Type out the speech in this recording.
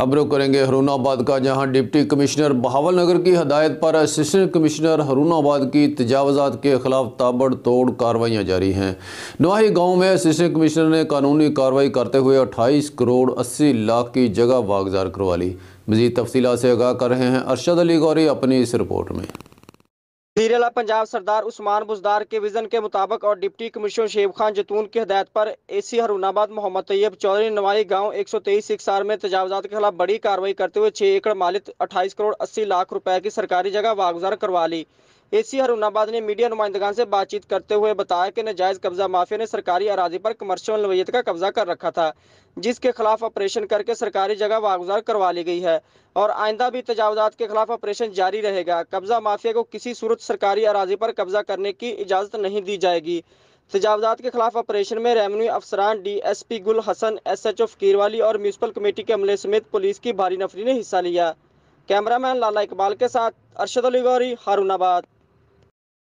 अब रुख करेंगे आबाद का जहां डिप्टी कमिश्नर बहावल नगर की हदायत पर असिस्टेंट कमिश्नर आबाद की तजावजात के खिलाफ ताबड़ तोड़ कार्रवाइयां जारी हैं नवाही गांव में असिस्टेंट कमिश्नर ने कानूनी कार्रवाई करते हुए 28 करोड़ 80 लाख की जगह बागजार करवा ली मजीद तफसी से आगाह कर रहे हैं अरशद अली गौरी अपनी इस रिपोर्ट में जीरेला पंजाब सरदार उस्मान बुजदार के विजन के मुताबिक और डिप्टी कमिश्नर शेब खान जतून की हदायत पर एसी हरूनाबाद मोहम्मद तैयब चौधरी नवाई गांव 123 सिक्सार में तजावजात के खिलाफ बड़ी कार्रवाई करते हुए छह एकड़ मालिक 28 करोड़ 80 लाख रुपए की सरकारी जगह वागुजार करवा ली ए सी हरूनाबाद ने मीडिया नुमाइंदगान से बातचीत करते हुए बताया कि नजायज कब्जा माफिया ने सरकारी अराजी पर कमर्शियल नवीयत का कब्जा कर रखा था जिसके खिलाफ ऑपरेशन करके सरकारी जगह वागुजार करवा ली गई है और आइंदा भी तजावजात के खिलाफ ऑपरेशन जारी रहेगा कब्जा माफिया को किसी सूरत सरकारी अराजी पर कब्जा करने की इजाज़त नहीं दी जाएगी तजावजात के खिलाफ ऑपरेशन में रेवन्यू अफसरान डी एस पी गुल हसन एस एसएचओ फकीरवाली और म्यूनसिपल कमेटी के अमले समेत पुलिस की भारी नफरी ने हिस्सा लिया कैमरामैन लाला इकबाल के साथ अरशद अली गौरी हारूनाबाद